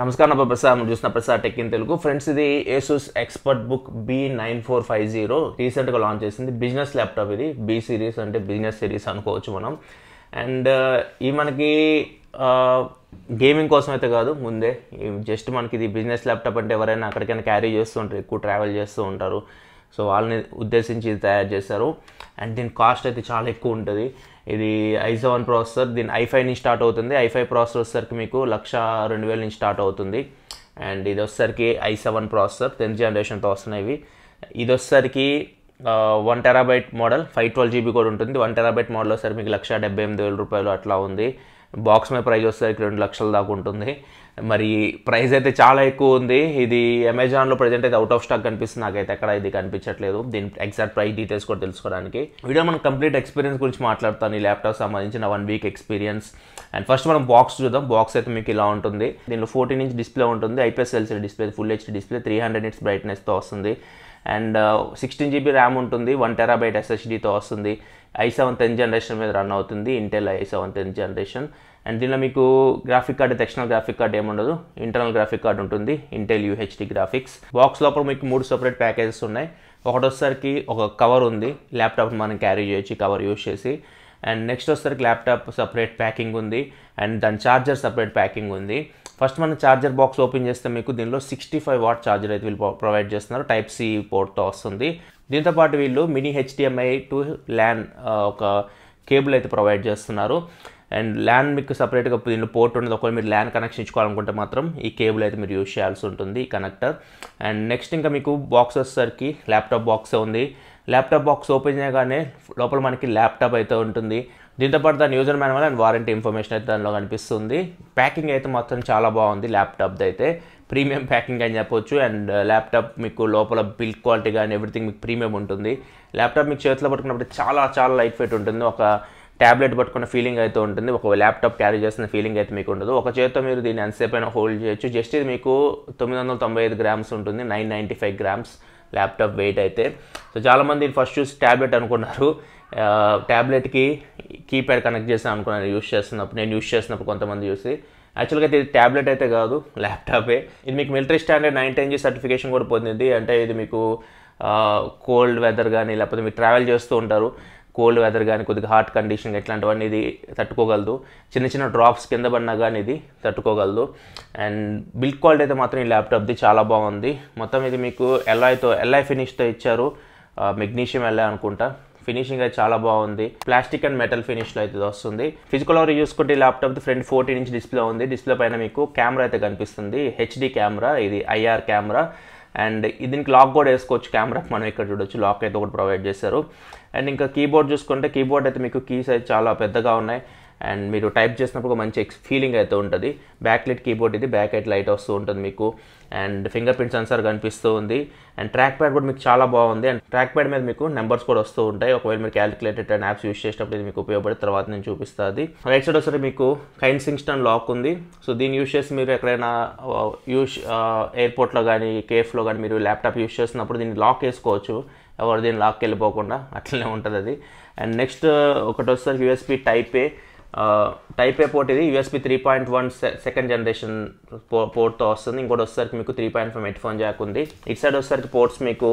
నమస్కారం ప్రసాద్ ప్రసాద్ చూసిన Prasad tech in Telugu friends ఇది Asus expert book B nine four five zero రీసెంట్గా లాంచ్ చేసింది బిజినెస్ ల్యాప్టాప్ ఇది బీ సిరీస్ అంటే బిజినెస్ సిరీస్ అనుకోవచ్చు మనం అండ్ ఈ మనకి గేమింగ్ కోసం అయితే కాదు ముందే జస్ట్ మనకి ఇది బిజినెస్ ల్యాప్టాప్ అంటే ఎవరైనా అక్కడికైనా క్యారీ చేస్తూ ఉంటారు ఎక్కువ ట్రావెల్ చేస్తూ ఉంటారు సో వాళ్ళని ఉద్దేశించి ఇది తయారు చేశారు అండ్ దీని కాస్ట్ అయితే చాలా ఎక్కువ ఉంటుంది ఇది ఐ సెవెన్ ప్రాసెసర్ దీని ఐ ఫైవ్ నుంచి స్టార్ట్ అవుతుంది ఐ ఫైవ్ ప్రాసెసర్కి మీకు లక్ష రెండు వేల నుంచి స్టార్ట్ అవుతుంది అండ్ ఇది వచ్చేసరికి ఐ సెవెన్ ప్రాసెసర్ టెన్త్ జనరేషన్తో వస్తున్నాయి ఇది వచ్చేసరికి one terabyte model five twelve GB కూడా ఉంటుంది వన్ టెరాబైట్ మోడల్ వచ్చేసరికి మీకు లక్ష డెబ్బై ఎనిమిది వేల రూపాయలు అట్లా ఉంది బాక్స్ మీద ప్రైజ్ వస్తే రెండు లక్షల దాకా ఉంటుంది మరి ప్రైస్ అయితే చాలా ఎక్కువ ఉంది ఇది అమెజాన్లో ప్రజెంట్ అయితే అవుట్ ఆఫ్ స్టాక్ కనిపిస్తుంది నాకైతే ఎక్కడ ఇది కనిపించట్లేదు దీని ఎగ్జాక్ట్ ప్రైస్ డీటెయిల్స్ కూడా తెలుసుకోవడానికి వీడియో మనం కంప్లీట్ ఎక్స్పీరియన్స్ గురించి మాట్లాడతాను ఈ ల్యాప్టాప్ సంబంధించిన one week experience and first మనం బాక్స్ చూద్దాం బాక్స్ అయితే మీకు ఇలా ఉంటుంది దీనిలో ఫోర్టీన్ ఇంచ్ డిస్ప్లే ఉంటుంది IPS LC display full HD display three hundred its బ్రైట్నెస్తో వస్తుంది అండ్ సిక్స్టీన్ జీబీ ర్యామ్ ఉంటుంది వన్ టెరాబైట్ ఎస్ఎస్డీతో వస్తుంది ఐ సెవెన్ టెన్ జనరేషన్ మీద రన్ అవుతుంది Intel I seven ten generation and దీనిలో మీకు graphic card external graphic card ఏముండదు ఇంటర్నల్ గ్రాఫిక్ కార్డ్ ఉంటుంది ఇంటెల్ యూహెచ్డి గ్రాఫిక్స్ బాక్స్ లోపల మీకు మూడు సపరేట్ ప్యాకేజెస్ ఉన్నాయి ఒకటోసరికి ఒక కవర్ ఉంది ల్యాప్టాప్ మనం క్యారీ చేయొచ్చు కవర్ యూజ్ చేసి అండ్ నెక్స్ట్ వచ్చేసరికి ల్యాప్టాప్ సపరేట్ ప్యాకింగ్ ఉంది అండ్ దాని ఛార్జర్ సపరేట్ ప్యాకింగ్ ఉంది ఫస్ట్ మనం ఛార్జర్ బాక్స్ ఓపెన్ చేస్తే మీకు దీనిలో సిక్స్టీ ఫైవ్ వాట్ ఛార్జర్ అయితే వీళ్ళు ప్రొవైడ్ చేస్తున్నారు టైప్ సి పోర్ట్తో వస్తుంది దీంతోపాటు వీళ్ళు మినీ హెచ్డిఎంఐ టు ల్యాన్ ఒక కేబుల్ అయితే ప్రొవైడ్ చేస్తున్నారు అండ్ ల్యాన్ మీకు సపరేట్గా దీనిలో పోర్ట్ ఉండదు ఒకవేళ మీరు ల్యాన్ కనెక్షన్ ఇచ్చుకోవాలనుకుంటే మాత్రం ఈ కేబుల్ అయితే మీరు యూజ్ చేయాల్సి ఉంటుంది ఈ కనెక్టర్ అండ్ నెక్స్ట్ ఇంకా మీకు బాక్స్ వచ్చేసరికి ల్యాప్టాప్ బాక్స్ ఉంది ల్యాప్టాప్ బాక్స్ ఓపెన్ చేయగానే లోపల మనకి ల్యాప్టాప్ అయితే ఉంటుంది దీంతో పాటు దాని user manual and warranty information అయితే దానిలో కనిపిస్తుంది ప్యాకింగ్ అయితే మొత్తం చాలా బాగుంది ల్యాప్టాప్ది అయితే ప్రీమియం ప్యాకింగ్ అని చెప్పొచ్చు అండ్ ల్యాప్టాప్ uh, మీకు లోపల బిల్డ్ క్వాలిటీ కానీ ఎవ్రీథింగ్ మీకు ప్రీమియం ఉంటుంది ల్యాప్టాప్ మీకు చేతిలో పట్టుకున్నప్పుడు చాలా చాలా లైట్ వెయిట్ ఉంటుంది ఒక ట్యాబ్లెట్ పట్టుకున్న ఫీలింగ్ అయితే ఉంటుంది ఒక ల్యాప్టాప్ క్యారీ చేసిన ఫీలింగ్ అయితే మీకు ఉండదు ఒక చేతితో మీరు దీన్ని ఎంతసేపు హోల్డ్ చేయొచ్చు జస్ట్ ఇది మీకు తొమ్మిది వందల తొంభై ఐదు గ్రామ్స్ ఉంటుంది nine ninety five grams laptop weight అయితే సో చాలామంది ఫస్ట్ చూసి ట్యాబ్లెట్ అనుకున్నారు ట్యాబ్లెట్కి కీప్యాడ్ కనెక్ట్ చేసిన అనుకున్నాను యూస్ చేస్తున్నప్పుడు నేను యూస్ చేసినప్పుడు కొంతమంది చూసి యాక్చువల్గా ఇది ట్యాబ్లెట్ అయితే కాదు ల్యాప్టాపే ఇది మీకు military standard nine ten G certification కూడా పొందింది అంటే ఇది మీకు కోల్డ్ వెదర్ కానీ లేకపోతే మీరు ట్రావెల్ చేస్తూ ఉంటారు కోల్డ్ వెదర్ కానీ కొద్దిగా హార్ట్ కండిషన్ ఇట్లాంటివన్నీ ఇది తట్టుకోగలదు చిన్న చిన్న డ్రాప్స్ కింద పడినా కానీ ఇది తట్టుకోగలదు అండ్ బిల్డ్ క్వాలిటీ అయితే మాత్రం ఈ ల్యాప్టాప్ది చాలా బాగుంది మొత్తం ఇది మీకు ఎల్ఐతో ఎల్ఐ ఫినిష్తో ఇచ్చారు మెగ్నీషియం ఎల్ఐ అనుకుంటా ఫినిషింగ్ అయితే చాలా బాగుంది ప్లాస్టిక్ అండ్ మెటల్ ఫినిష్లో అయితే వస్తుంది ఫిజికల్ ఓవర్ చూసుకుంటే laptop front fourteen inch display ఉంది డిస్ప్లే పైన మీకు కెమెరా అయితే కనిపిస్తుంది హెచ్డి కెమెరా ఇది ఐఆర్ కెమెరా అండ్ దీనికి లాక్ కూడా వేసుకోవచ్చు కెమెరా మనం ఇక్కడ చూడొచ్చు లాక్ అయితే ఒకటి ప్రొవైడ్ చేశారు అండ్ ఇంకా కీబోర్డ్ చూసుకుంటే కీబోర్డ్ అయితే మీకు కీస్ అయితే చాలా పెద్దగా ఉన్నాయి అండ్ మీరు టైప్ చేసినప్పుడు ఒక మంచి ఎక్స్ ఫీలింగ్ అయితే ఉంటుంది బ్యాక్ లైట్ కీబోర్డ్ ఇది బ్యాక్ లైట్ లైట్ వస్తూ ఉంటుంది మీకు అండ్ ఫింగర్ ప్రింట్ సెన్సార్ కనిపిస్తూ ఉంది అండ్ ట్రాక్ ప్యాడ్ కూడా మీకు చాలా బాగుంది అండ్ ట్రాక్ ప్యాడ్ మీద మీకు నెంబర్స్ కూడా వస్తూ ఉంటాయి ఒకవేళ మీరు క్యాలిక్యులేటెడ్ అండ్ యాప్స్ యూస్ చేసేటప్పుడు ఇది మీకు ఉపయోగపడే తర్వాత నేను చూపిస్తుంది రైట్ సైడ్ ఒకసారి మీకు కైన్ సింగ్స్టన్ లాక్ ఉంది సో దీన్ని యూస్ చేసి మీరు ఎక్కడైనా యూస్ ఎయిర్పోర్ట్లో కానీ కేఫ్లో కానీ మీరు ల్యాప్టాప్ యూస్ చేసినప్పుడు దీన్ని లాక్ వేసుకోవచ్చు ఎవరు దీన్ని లాక్ వెళ్ళిపోకుండా అట్లనే ఉంటుంది అది అండ్ నెక్స్ట్ uh, ఒకటి వస్తారు USB type A type A port ఇది USB three point one second generation పోర్ట్తో వస్తుంది ఇంకోటి వచ్చేసరికి మీకు three point five phone jack ఉంది ఇటు సైడ్ వచ్చేసరికి పోర్ట్స్ మీకు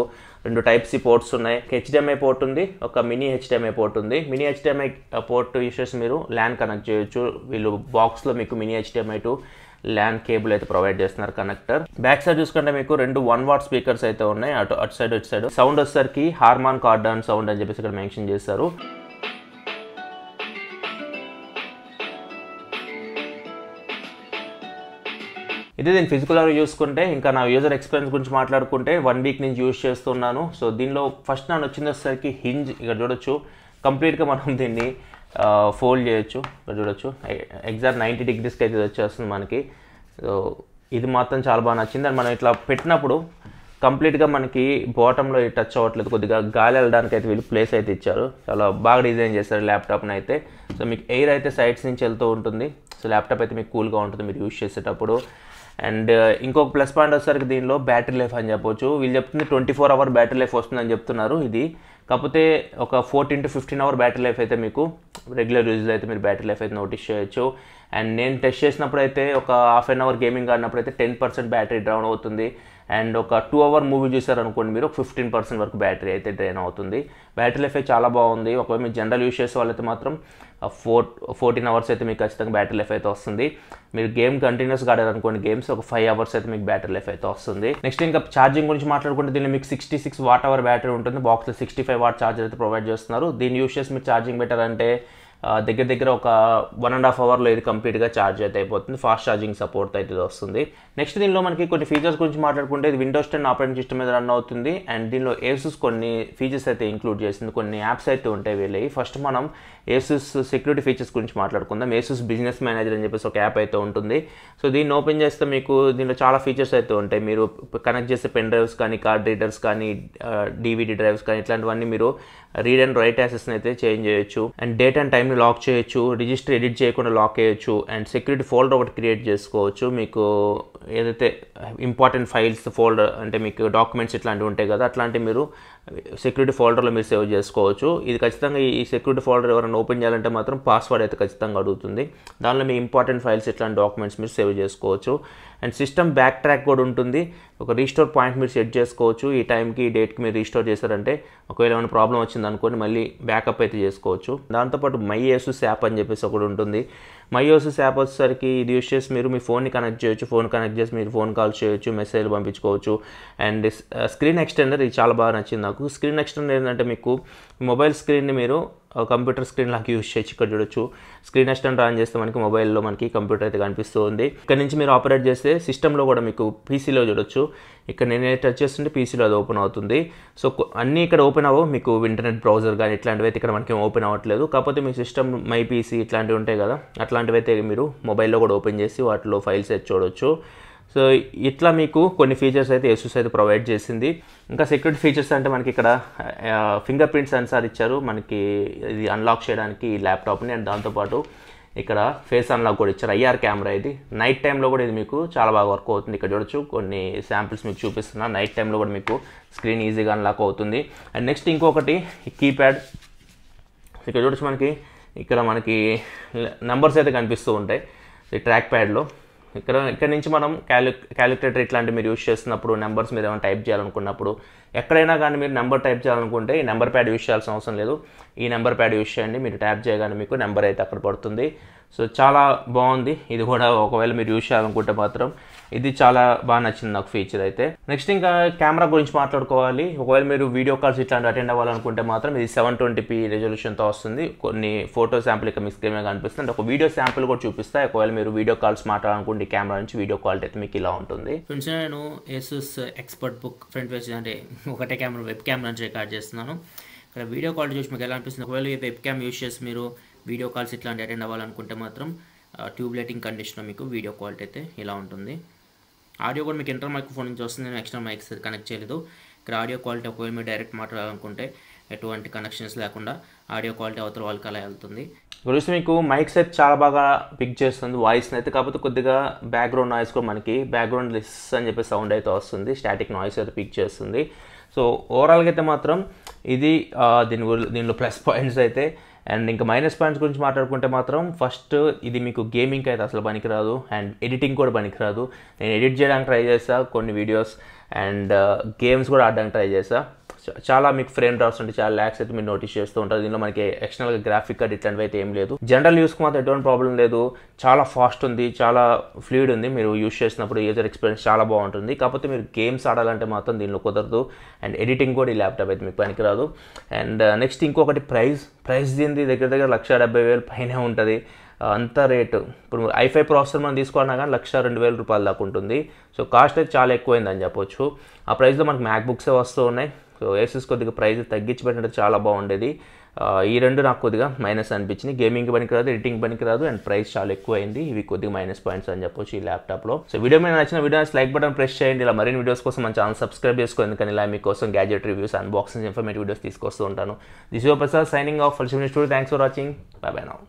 రెండు టైప్ సి పోర్ట్స్ ఉన్నాయి హెచ్డిఎంఐ పోర్ట్ ఉంది ఒక మినీ హెచ్డిఎంఐ పోర్ట్ ఉంది మినీ హెచ్డిఎంఐ పోర్ట్ యూస్ చేసి మీరు ల్యాన్ కనెక్ట్ చేయొచ్చు వీళ్ళు బాక్స్లో మీకు mini HDMI to LAN cable అయితే ప్రొవైడ్ చేస్తున్నారు కనెక్టర్ బ్యాక్ సైడ్ చూసుకుంటే మీకు రెండు వన్ వాట్ స్పీకర్స్ అయితే ఉన్నాయి అటు అటు సైడ్ ఇటు సైడ్ సౌండ్ వచ్చేసరికి హార్మాన్ కార్డన్ సౌండ్ అని చెప్పేసి ఇక్కడ మెన్షన్ చేశారు ఇదే నేను ఫిజికల్ చూసుకుంటే ఇంకా నా యూజర్ ఎక్స్పీరియన్స్ గురించి మాట్లాడుకుంటే వన్ వీక్ నుంచి యూజ్ చేస్తున్నాను సో దీనిలో ఫస్ట్ నన్ను వచ్చిందేసరికి హింజ్ ఇక్కడ చూడొచ్చు కంప్లీట్గా మనం దీన్ని ఫోల్డ్ చేయొచ్చు ఇక్కడ చూడొచ్చు ఎగ్జాక్ట్ నైంటీ డిగ్రీస్కి అయితే వచ్చేస్తుంది మనకి సో ఇది మాత్రం చాలా బాగా నచ్చింది అండ్ మనం ఇట్లా పెట్టినప్పుడు కంప్లీట్గా మనకి బాటంలో టచ్ అవ్వట్లేదు కొద్దిగా గాలి వెళ్ళడానికి అయితే వీళ్ళు ప్లేస్ అయితే ఇచ్చారు చాలా బాగా డిజైన్ చేశారు ల్యాప్టాప్ని అయితే సో మీకు ఎయిర్ అయితే సైడ్స్ నుంచి వెళ్తూ ఉంటుంది సో ల్యాప్టాప్ అయితే మీకు కూల్గా ఉంటుంది మీరు యూజ్ చేసేటప్పుడు అండ్ uh, ఇంకొక ప్లస్ పాయింట్ వచ్చేసరికి దీనిలో బ్యాటరీ లైఫ్ అని చెప్పొచ్చు వీళ్ళు చెప్తుంది twenty four hour battery life వస్తుందని చెప్తున్నారు ఇది కాకపోతే ఒక fourteen to fifteen hour battery life అయితే మీకు రెగ్యులర్ యూజ్లో అయితే మీరు బ్యాటరీ లైఫ్ అయితే నోటీస్ చేయొచ్చు అండ్ నేను టెస్ట్ చేసినప్పుడు అయితే ఒక హాఫ్ అన్ అవర్ గేమింగ్ ఆడినప్పుడు అయితే టెన్ పర్సెంట్ బ్యాటరీ డౌన్ అవుతుంది అండ్ ఒక టూ అవర్ మూవీ చూసారనుకోండి మీరు ఒక ఫిఫ్టీన్ పర్సెంట్ వరకు బ్యాటరీ అయితే డ్రైన్ అవుతుంది బ్యాటరీ లైఫ్ చాలా బాగుంది ఒకవేళ మీరు జనరల్ యూస్ చేసే వాళ్ళైతే మాత్రం ఫోర్ ఫోర్టీన్ అవర్స్ అయితే మీకు ఖచ్చితంగా బ్యాటరీ లైఫ్ అయితే వస్తుంది మీరు గేమ్ కంటిన్యూస్గా ఆడారనుకోండి గేమ్స్ ఒక ఫైవ్ అవర్స్ అయితే మీకు బ్యాటరీ లైఫ్ అయితే వస్తుంది నెక్స్ట్ ఇంకా ఛార్జింగ్ గురించి మాట్లాడుకుంటే దీన్ని మీకు sixty six watt hour battery ఉంటుంది బాక్స్లో సిక్స్టీ ఫైవ్ వాట్ ఛార్జర్ అయితే ప్రొవైడ్ చేస్తున్నారు దీన్ని యూస్ చేసి మీరు ఛార్జింగ్ పెట్టారంటే దగ్గర దగ్గర ఒక వన్ అండ్ హాఫ్ అవర్లో ఇది కంప్లీట్గా ఛార్జ్ అయితే అయిపోతుంది ఫాస్ట్ ఛార్జింగ్ సపోర్ట్ అయితే వస్తుంది నెక్స్ట్ దీనిలో మనకి కొన్ని ఫీచర్స్ గురించి మాట్లాడుకుంటే ఇది విండోస్ టెన్ ఆపరేటింగ్ సిస్టమ్ మీద రన్ అవుతుంది అండ్ దీనిలో ఏసూస్ కొన్ని ఫీచర్స్ అయితే ఇంక్లూడ్ చేసింది కొన్ని యాప్స్ అయితే ఉంటాయి వీళ్ళవి ఫస్ట్ మనం ఏసుస్ సెక్యూరిటీ ఫీచర్స్ గురించి మాట్లాడుకుందాం ఏసుస్ బిజినెస్ మేనేజర్ అని చెప్పేసి ఒక యాప్ అయితే ఉంటుంది సో దీన్ని ఓపెన్ చేస్తే మీకు దీంట్లో చాలా ఫీచర్స్ అయితే ఉంటాయి మీరు కనెక్ట్ చేసే పెన్ డ్రైవ్స్ కానీ కార్డ్ రీడర్స్ కానీ డీవీడీ డ్రైవ్స్ కానీ ఇట్లాంటివన్నీ మీరు రీడ్ అండ్ రైట్ యాసెస్ని అయితే చేంజ్ చేయొచ్చు అండ్ డేట్ అండ్ టైమ్ని లాక్ చేయొచ్చు రిజిస్టర్ ఎడిట్ చేయకుండా లాక్ చేయొచ్చు అండ్ సెక్యూరిటీ ఫోల్డర్ ఒకటి క్రియేట్ చేసుకోవచ్చు మీకు ఏదైతే ఇంపార్టెంట్ ఫైల్స్ ఫోల్డర్ అంటే మీకు డాక్యుమెంట్స్ ఇట్లాంటివి ఉంటాయి కదా అట్లాంటివి మీరు సెక్యూరిటీ ఫోల్డర్లో మీరు సేవ్ చేసుకోవచ్చు ఇది ఖచ్చితంగా ఈ సెక్యూరిటీ ఫోల్డర్ ఎవరైనా ఓపెన్ చేయాలంటే మాత్రం పాస్వర్డ్ అయితే ఖచ్చితంగా అడుగుతుంది దానిలో మీ ఇంపార్టెంట్ ఫైల్స్ ఇట్లాంటి డాక్యుమెంట్స్ మీరు సేవ్ చేసుకోవచ్చు అండ్ సిస్టమ్ బ్యాక్ ట్రాక్ కూడా ఉంటుంది ఒక రీస్టోర్ పాయింట్ మీరు సెట్ చేసుకోవచ్చు ఈ టైంకి ఈ డేట్కి మీరు రీస్టోర్ చేశారంటే ఒకవేళ ఏమైనా ప్రాబ్లం వచ్చింది అనుకోండి మళ్ళీ బ్యాకప్ అయితే చేసుకోవచ్చు దాంతోపాటు మైయేసస్ యాప్ అని చెప్పేసి ఒకటి ఉంటుంది మైయోసస్ యాప్ వచ్చేసరికి ఇది యూస్ చేసి మీరు మీ ఫోన్ని కనెక్ట్ చేయొచ్చు ఫోన్ కనెక్ట్ చేసి మీరు ఫోన్ కాల్ చేయొచ్చు మెసేజ్లు పంపించుకోవచ్చు అండ్ స్క్రీన్ uh, ఎక్స్టెండర్ ఇది చాలా బాగా నచ్చింది నాకు స్క్రీన్ ఎక్స్టెండర్ ఏంటంటే మీకు మొబైల్ స్క్రీన్ని మీరు కంప్యూటర్ స్క్రీన్ లాగా యూజ్ చేయొచ్చు ఇక్కడ చూడొచ్చు స్క్రీన్ అసిస్టెంట్ ఆన్ చేస్తే మనకి మొబైల్లో మనకి కంప్యూటర్ అయితే కనిపిస్తుంది ఇక్కడ నుంచి మీరు ఆపరేట్ చేస్తే సిస్టంలో కూడా మీకు పీసీలో చూడొచ్చు ఇక్కడ నేను టచ్ చేస్తుంటే పీసీలో అది ఓపెన్ అవుతుంది సో అన్నీ ఇక్కడ ఓపెన్ అవ్వవు మీకు ఇంటర్నెట్ బ్రౌజర్ కానీ ఇట్లాంటివి అయితే ఇక్కడ మనకి ఓపెన్ అవ్వట్లేదు కాకపోతే మీ సిస్టమ్ మై పీసీ ఇట్లాంటివి ఉంటాయి కదా అట్లాంటివి అయితే మీరు మొబైల్లో కూడా ఓపెన్ చేసి వాటిలో ఫైల్స్ అయితే చూడొచ్చు సో ఇట్లా మీకు కొన్ని ఫీచర్స్ అయితే ఎస్యూస్ అయితే ప్రొవైడ్ చేసింది ఇంకా సెక్యూరిటీ ఫీచర్స్ అంటే మనకి ఇక్కడ ఫింగర్ ప్రింట్ సెన్సార్ ఇచ్చారు మనకి ఇది అన్లాక్ చేయడానికి ఈ ల్యాప్టాప్ని అండ్ దాంతోపాటు ఇక్కడ ఫేస్ అన్లాక్ కూడా ఇచ్చారు ఐఆర్ కెమెరా ఇది నైట్ టైంలో కూడా ఇది మీకు చాలా బాగా వర్క్ అవుతుంది ఇక్కడ చూడొచ్చు కొన్ని శాంపిల్స్ మీకు చూపిస్తున్నా నైట్ టైంలో కూడా మీకు స్క్రీన్ ఈజీగా అన్లాక్ అవుతుంది అండ్ నెక్స్ట్ ఇంకొకటి కీప్యాడ్ ఇక్కడ చూడొచ్చు మనకి ఇక్కడ మనకి నెంబర్స్ అయితే కనిపిస్తూ ఉంటాయి ట్రాక్ ప్యాడ్లో ఇక్కడ ఇక్కడ నుంచి మనం క్యాలి క్యాలిక్యులేటర్ ఇట్లాంటివి మీరు యూజ్ చేస్తున్నప్పుడు నెంబర్స్ మీరు ఏమైనా టైప్ చేయాలనుకున్నప్పుడు ఎక్కడైనా కానీ మీరు నెంబర్ టైప్ చేయాలనుకుంటే ఈ నెంబర్ ప్యాడ్ యూజ్ చేయాల్సిన అవసరం లేదు ఈ నెంబర్ ప్యాడ్ యూజ్ చేయండి మీరు ట్యాప్ చేయగానే మీకు నెంబర్ అయితే అక్కడ పడుతుంది సో చాలా బాగుంది ఇది కూడా ఒకవేళ మీరు యూజ్ చేయాలనుకుంటే మాత్రం ఇది చాలా బాగా నచ్చింది నాకు ఫీచర్ అయితే నెక్స్ట్ ఇంకా కెమెరా గురించి మాట్లాడుకోవాలి ఒకవేళ మీరు వీడియో కాల్స్ ఇట్లాంటి అటెండ్ అవ్వాలనుకుంటే మాత్రం ఇది సెవెన్ ట్వంటీపీ రెజల్యూషన్తో వస్తుంది కొన్ని ఫోటో శాంపుల్ ఇక్కడ మీకు స్క్రీన్ కనిపిస్తుంది ఒక వీడియో శాంపుల్ కూడా చూపిస్తా ఒకవేళ మీరు వీడియో కాల్స్ మాట్లాడాలనుకుంటే కెమెరా నుంచి వీడియో క్వాలిటీ అయితే మీకు ఇలా ఉంటుంది ఫ్రెండ్స్ నేను ఏసూస్ ఎక్స్పర్ట్ బుక్ ఫ్రంట్ వేసి అంటే ఒకటే కెమెరా వెబ్ కెమెరా నుంచి రికార్డ్ చేస్తున్నాను ఇక్కడ వీడియో కాల్ చూసి మీకు ఎలా అనిపిస్తుంది ఒకవేళ వెబ్ క్యామ్ యూస్ చేసి మీరు వీడియో కాల్స్ ఇట్లాంటి అటెండ్ అవ్వాలనుకుంటే మాత్రం ట్యూబ్ లైటింగ్ కండిషన్లో మీకు వీడియో క్వాలిటీ అయితే ఇలా ఉంటుంది ఆడియో కూడా మీకు ఇంటర్ మైక్రోఫోన్ నుంచి వస్తుంది నేను ఎక్స్ట్రా మైక్స్ కనెక్ట్ చేయలేదు ఇక్కడ ఆడియో క్వాలిటీ ఒకవేళ మీరు డైరెక్ట్ మాట్లాడాలనుకుంటే ఎటువంటి కనెక్షన్స్ లేకుండా ఆడియో క్వాలిటీ అవతల వాళ్ళకి అలా వెళ్తుంది గురించి మీకు మైక్స్ అయితే చాలా బాగా పిక్ చేస్తుంది వాయిస్ని అయితే కాకపోతే కొద్దిగా బ్యాక్గ్రౌండ్ నాయిస్ కూడా మనకి బ్యాక్గ్రౌండ్ లిస్ అని చెప్పి సౌండ్ అయితే వస్తుంది స్టాటిక్ నాయిస్ అయితే పిక్ చేస్తుంది సో ఓవరాల్గా అయితే మాత్రం ఇది దీని దీనిలో ప్లస్ పాయింట్స్ అయితే అండ్ ఇంకా మైనస్ పాయింట్స్ గురించి మాట్లాడుకుంటే మాత్రం ఫస్ట్ ఇది మీకు గేమింగ్కి అయితే అసలు పనికిరాదు అండ్ ఎడిటింగ్ కూడా పనికిరాదు నేను ఎడిట్ చేయడానికి ట్రై చేస్తాను కొన్ని వీడియోస్ అండ్ గేమ్స్ కూడా ఆడడానికి ట్రై చేస్తాను చాలా మీకు ఫ్రేమ్ డ్రాప్స్ అంటే చాలా ల్యాక్స్ అయితే మీరు నోటీస్ చేస్తూ ఉంటారు దీనిలో మనకి ఎక్స్టర్నల్గా గ్రాఫిక్ కార్డ్ ఇట్లాంటివి అయితే ఏం లేదు జనరల్ యూస్కి మాత్రం ఎటువంటి ప్రాబ్లం లేదు చాలా ఫాస్ట్ ఉంది చాలా ఫ్లూయిడ్ ఉంది మీరు యూస్ చేసినప్పుడు యూజర్ ఎక్స్పీరియన్స్ చాలా బాగుంటుంది కాకపోతే మీరు గేమ్స్ ఆడాలంటే మాత్రం దీనిలో కుదరదు అండ్ ఎడిటింగ్ కూడా ఈ ల్యాప్టాప్ అయితే మీకు పనికిరాదు అండ్ నెక్స్ట్ uh, ఇంకొకటి ప్రైస్ ప్రైస్ దీనిది దగ్గర దగ్గర లక్ష డెబ్బై వేలు పైనే ఉంటుంది uh, అంత రేటు ఇప్పుడు ఐఫై ప్రాసెసర్ మనం తీసుకున్నా కానీ లక్ష రెండు వేల రూపాయల దాకా ఉంటుంది సో కాస్ట్ అయితే చాలా ఎక్కువైందని చెప్పొచ్చు ఆ ప్రైస్లో మనకు మ్యాక్ బుక్సే వస్తూ ఉన్నాయి సో ఏసెస్ కొద్దిగా ప్రైస్ తగ్గించి పెట్టడం చాలా బాగుండేది ఈ రెండు నాకు కొద్దిగా మైనస్ అనిపించింది గేమింగ్ పనికిరాదు ఎడిటింగ్ పనికిరాదు అండ్ ప్రైస్ చాలా ఎక్కువ అయింది ఇవి కొద్దిగా మైనస్ పాయింట్స్ అని చెప్పొచ్చు ఈ ల్యాప్టాప్లో సో వీడియో మీద నచ్చిన వీడియో లైక్ బటన్ ప్రెస్ చేయండి ఇలా మరిన్ని వీడియోస్ కోసం మన ఛానల్ సబ్స్క్రైబ్ చేసుకోండి ఎందుకని ఇలా మీకోసం gadget reviews unboxing informative videos తీసుకొస్తూ ఉంటాను దిస్ దిశో ప్రసాద్ సైనింగ్ ఆఫ్ ఫల్సిమిని studio thanks for watching bye bye